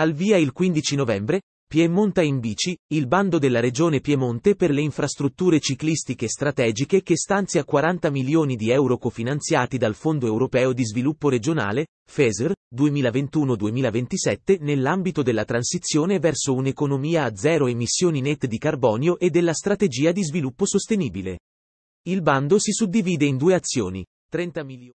Al via il 15 novembre, Piemonte in bici, il bando della Regione Piemonte per le infrastrutture ciclistiche strategiche che stanzia 40 milioni di euro cofinanziati dal Fondo Europeo di Sviluppo Regionale, FESR, 2021-2027 nell'ambito della transizione verso un'economia a zero emissioni net di carbonio e della strategia di sviluppo sostenibile. Il bando si suddivide in due azioni, 30 milioni.